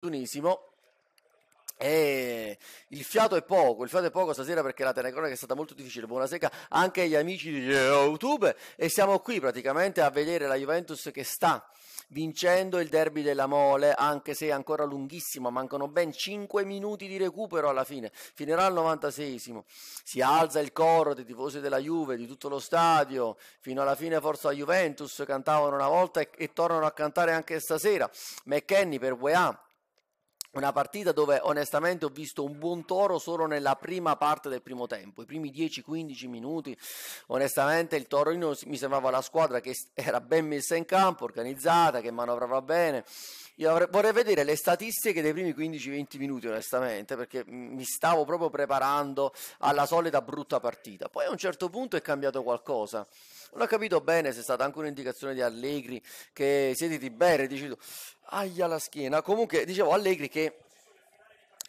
Tunisimo. E il fiato è poco, il fiato è poco stasera perché la telecronaca è stata molto difficile. Buonasera anche agli amici di eh, YouTube e siamo qui praticamente a vedere la Juventus che sta vincendo il derby della Mole, anche se è ancora lunghissimo, mancano ben 5 minuti di recupero alla fine, finirà al 96esimo, si alza il coro dei tifosi della Juve, di tutto lo stadio, fino alla fine forza Juventus, cantavano una volta e, e tornano a cantare anche stasera, McKenny per Weah una partita dove onestamente ho visto un buon toro solo nella prima parte del primo tempo, i primi 10-15 minuti. Onestamente il Torino mi sembrava la squadra che era ben messa in campo, organizzata, che manovrava bene. Io vorrei vedere le statistiche dei primi 15-20 minuti, onestamente, perché mi stavo proprio preparando alla solita brutta partita. Poi a un certo punto è cambiato qualcosa. Non ho capito bene se è stata anche un'indicazione di Allegri che siediti bene, dici tu. Aia la schiena. Comunque, dicevo Allegri che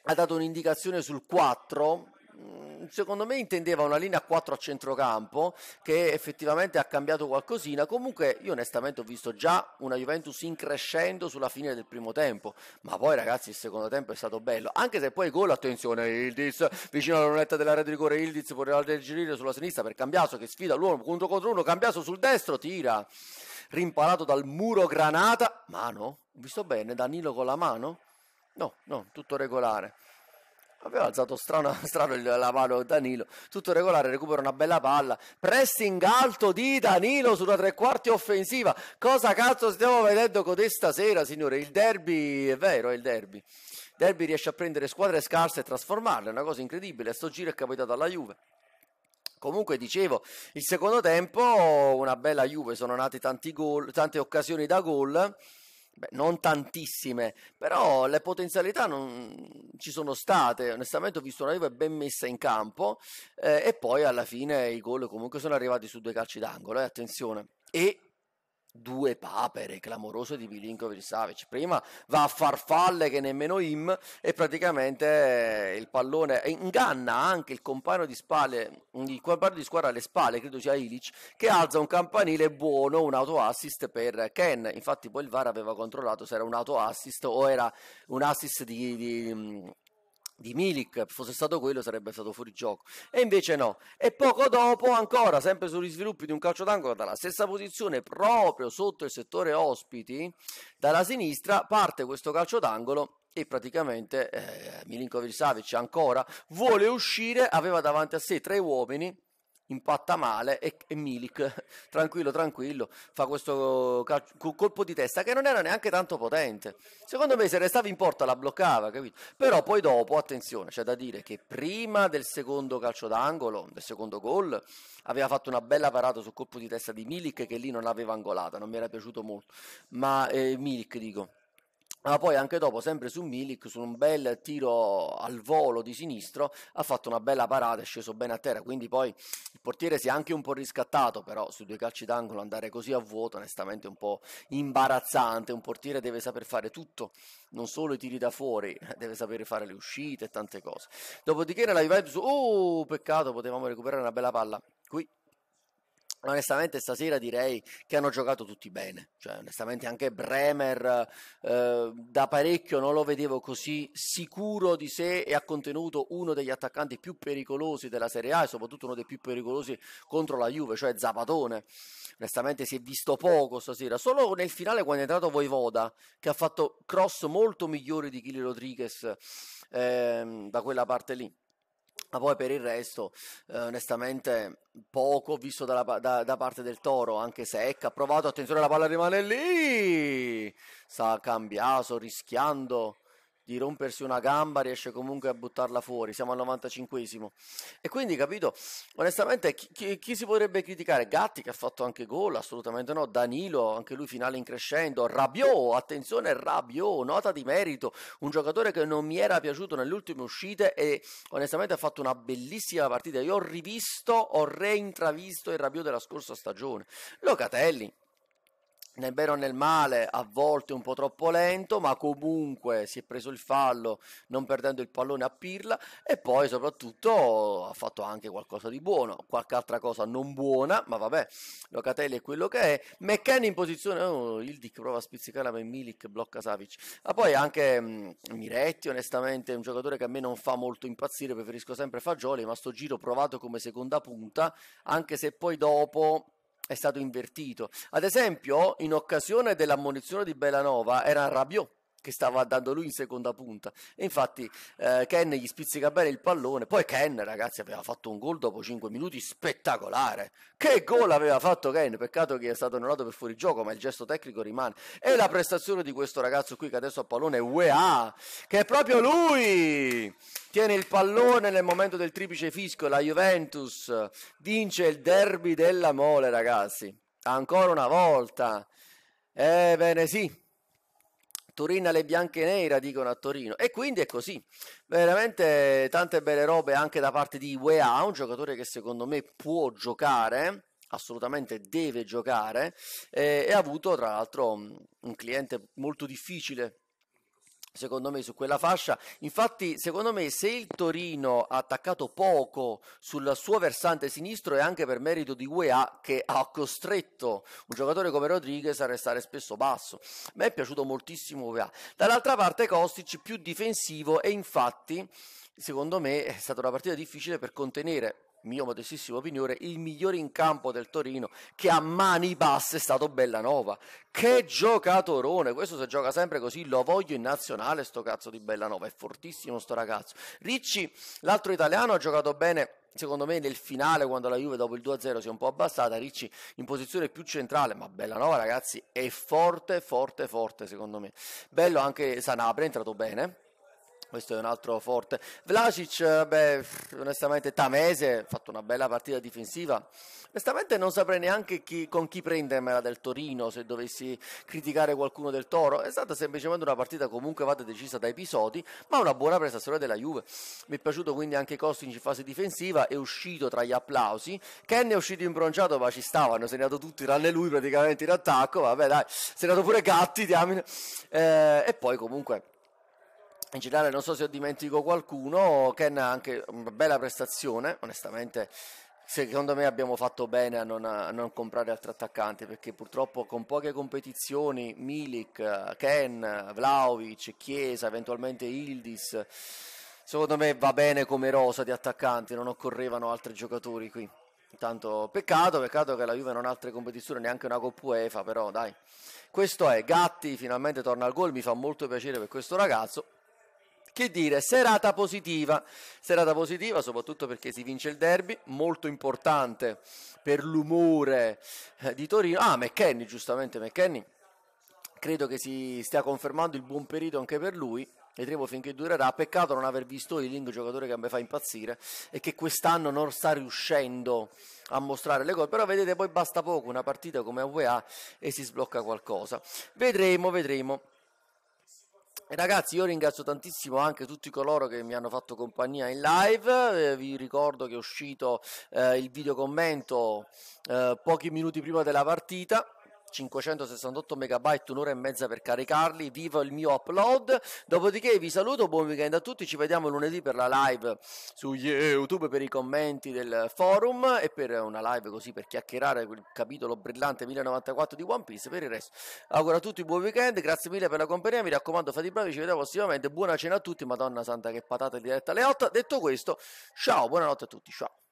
ha dato un'indicazione sul 4 mm, secondo me intendeva una linea 4 a centrocampo che effettivamente ha cambiato qualcosina. Comunque io onestamente ho visto già una Juventus in crescendo sulla fine del primo tempo, ma poi ragazzi il secondo tempo è stato bello, anche se poi gol, attenzione, Ildiz vicino alla lunetta dell'area di rigore, Ildiz poteva girare sulla sinistra per Cambiaso che sfida l'uomo contro contro uno, Cambiaso sul destro, tira rimparato dal muro granata. Mano? Vi sto bene, Danilo con la mano? No, no, tutto regolare. Aveva alzato strano, strano la mano Danilo, tutto regolare, recupera una bella palla, pressing alto di Danilo sulla tre quarti offensiva, cosa cazzo stiamo vedendo con questa sera signore, il derby è vero è il derby, derby riesce a prendere squadre scarse e trasformarle, è una cosa incredibile, sto giro è capitato alla Juve. Comunque dicevo, il secondo tempo una bella Juve, sono nate gol, tante occasioni da gol. Beh, non tantissime, però le potenzialità non ci sono state. Onestamente, ho visto una Juve ben messa in campo. Eh, e poi alla fine i gol comunque sono arrivati su due calci d'angolo. Eh, attenzione. E due papere clamorose di Milinkovic Savic prima va a farfalle che nemmeno Im e praticamente eh, il pallone eh, inganna anche il compagno di spalle il compagno di squadra alle spalle credo sia Ilic che alza un campanile buono un auto assist per Ken infatti poi il VAR aveva controllato se era un auto assist o era un assist di, di di Milik fosse stato quello sarebbe stato fuori gioco e invece no e poco dopo ancora sempre sugli sviluppi di un calcio d'angolo dalla stessa posizione proprio sotto il settore ospiti dalla sinistra parte questo calcio d'angolo e praticamente eh, Milinkovic Savic ancora vuole uscire aveva davanti a sé tre uomini impatta male e, e Milik, tranquillo, tranquillo, fa questo calcio, colpo di testa che non era neanche tanto potente. Secondo me se restava in porta la bloccava, capito? Però poi dopo, attenzione, c'è da dire che prima del secondo calcio d'angolo, del secondo gol, aveva fatto una bella parata sul colpo di testa di Milik che lì non aveva angolata, non mi era piaciuto molto. Ma eh, Milik dico ma poi anche dopo, sempre su Milik, su un bel tiro al volo di sinistro, ha fatto una bella parata, è sceso bene a terra, quindi poi il portiere si è anche un po' riscattato, però su due calci d'angolo andare così a vuoto onestamente è un po' imbarazzante, un portiere deve saper fare tutto, non solo i tiri da fuori, deve sapere fare le uscite e tante cose. Dopodiché nella Juventus, oh peccato, potevamo recuperare una bella palla, qui Onestamente stasera direi che hanno giocato tutti bene, cioè, onestamente anche Bremer eh, da parecchio non lo vedevo così sicuro di sé e ha contenuto uno degli attaccanti più pericolosi della Serie A e soprattutto uno dei più pericolosi contro la Juve, cioè Zapatone. Onestamente si è visto poco stasera, solo nel finale quando è entrato Voivoda che ha fatto cross molto migliori di Kili Rodriguez eh, da quella parte lì ma poi per il resto, eh, onestamente, poco visto dalla, da, da, parte del Toro, anche se Ecca ha provato, attenzione la palla rimane lì, sta cambiando, rischiando, di rompersi una gamba riesce comunque a buttarla fuori, siamo al 95esimo. E quindi, capito, onestamente chi, chi, chi, si potrebbe criticare? Gatti che ha fatto anche gol, assolutamente no, Danilo, anche lui finale in crescendo, Rabiot, attenzione Rabiot, nota di merito, un giocatore che non mi era piaciuto nelle ultime uscite e onestamente ha fatto una bellissima partita, io ho rivisto, ho reintravisto il Rabiot della scorsa stagione. Locatelli, nel bene o nel male, a volte un po' troppo lento, ma comunque si è preso il fallo non perdendo il pallone a Pirla e poi soprattutto ha fatto anche qualcosa di buono, qualche altra cosa non buona, ma vabbè, Locatelli è quello che è. McKenna in posizione, oh, il Dick prova a spizzicare ma Milik blocca Savic. Ma poi anche mh, mm, Miretti, onestamente, è un giocatore che a me non fa molto impazzire, preferisco sempre Fagioli, ma sto giro provato come seconda punta, anche se poi dopo è stato invertito. Ad esempio, in occasione dell'ammonizione di Bellanova era Rabiot che stava dando lui in seconda punta e infatti eh, Ken gli spizzica bene il pallone poi Ken ragazzi aveva fatto un gol dopo 5 minuti spettacolare che gol aveva fatto Ken peccato che è stato annullato per fuori gioco, ma il gesto tecnico rimane e la prestazione di questo ragazzo qui che adesso ha pallone UEA che è proprio lui tiene il pallone nel momento del triplice fisco, la Juventus eh, vince il derby della mole ragazzi, ancora una volta, ebbene eh, sì. Turina alle bianche e nera dicono a Torino e quindi è così veramente tante belle robe anche da parte di UEA un giocatore che secondo me può giocare assolutamente deve giocare eh, e ha avuto tra l'altro un cliente molto difficile secondo me su quella fascia infatti secondo me se il Torino ha attaccato poco sul suo versante sinistro è anche per merito di UEA che ha costretto un giocatore come Rodriguez a restare spesso basso mi è piaciuto moltissimo UEA dall'altra parte Kostic più difensivo e infatti secondo me è stata una partita difficile per contenere mio modestissimo opinione, il migliore in campo del Torino, che a mani basse è stato Bellanova. Che giocatorone! Questo se gioca sempre così, lo voglio in nazionale sto cazzo di Bellanova, è fortissimo sto ragazzo. Ricci, l'altro italiano, ha giocato bene secondo me nel finale quando la Juve dopo il 2-0 si è un po' abbassata, Ricci in posizione più centrale, ma Bellanova ragazzi è forte, forte, forte secondo me. Bello anche Sanabria, è entrato bene, questo è un altro forte. Vlasic, beh, onestamente Tamese, ha fatto una bella partita difensiva. Onestamente non saprei neanche chi, con chi prendermela del Torino se dovessi criticare qualcuno del Toro. È stata semplicemente una partita comunque vada decisa da episodi, ma una buona prestazione della Juve. Mi è piaciuto quindi anche Kostic in fase difensiva, è uscito tra gli applausi. Ken è uscito imbronciato, ma ci stavano, se ne è andato tutti tranne lui praticamente in attacco. Vabbè dai, se ne è andato pure Gatti, diamine. Eh, e poi comunque in generale non so se ho dimentico qualcuno, Ken ha anche una bella prestazione, onestamente secondo me abbiamo fatto bene a non, a non, comprare altri attaccanti perché purtroppo con poche competizioni Milik, Ken, Vlaovic, Chiesa, eventualmente Ildis, secondo me va bene come rosa di attaccanti, non occorrevano altri giocatori qui. Intanto peccato, peccato che la Juve non ha altre competizioni, neanche una Coppa UEFA, però dai. Questo è Gatti, finalmente torna al gol, mi fa molto piacere per questo ragazzo. Che dire, serata positiva, serata positiva soprattutto perché si vince il derby, molto importante per l'umore eh, di Torino. Ah, McKenny, giustamente McKenny, credo che si stia confermando il buon periodo anche per lui, vedremo finché durerà. Peccato non aver visto Ealing, giocatore che mi fa impazzire e che quest'anno non sta riuscendo a mostrare le cose. Però vedete, poi basta poco, una partita come UEA e si sblocca qualcosa. Vedremo, vedremo ragazzi, io ringrazio tantissimo anche tutti coloro che mi hanno fatto compagnia in live. Eh, vi ricordo che è uscito eh, il video commento eh, pochi minuti prima della partita. 568 megabyte, un'ora e mezza per caricarli. Vivo il mio upload. Dopodiché vi saluto, buon weekend a tutti. Ci vediamo lunedì per la live su YouTube per i commenti del forum e per una live così per chiacchierare quel capitolo brillante 1094 di One Piece. Per il resto, auguro a tutti buon weekend. Grazie mille per la compagnia. Mi raccomando, fate i bravi. Ci vediamo prossimamente. Buona cena a tutti. Madonna santa, che patata diretta alle 8. Detto questo, ciao, buonanotte a tutti. Ciao.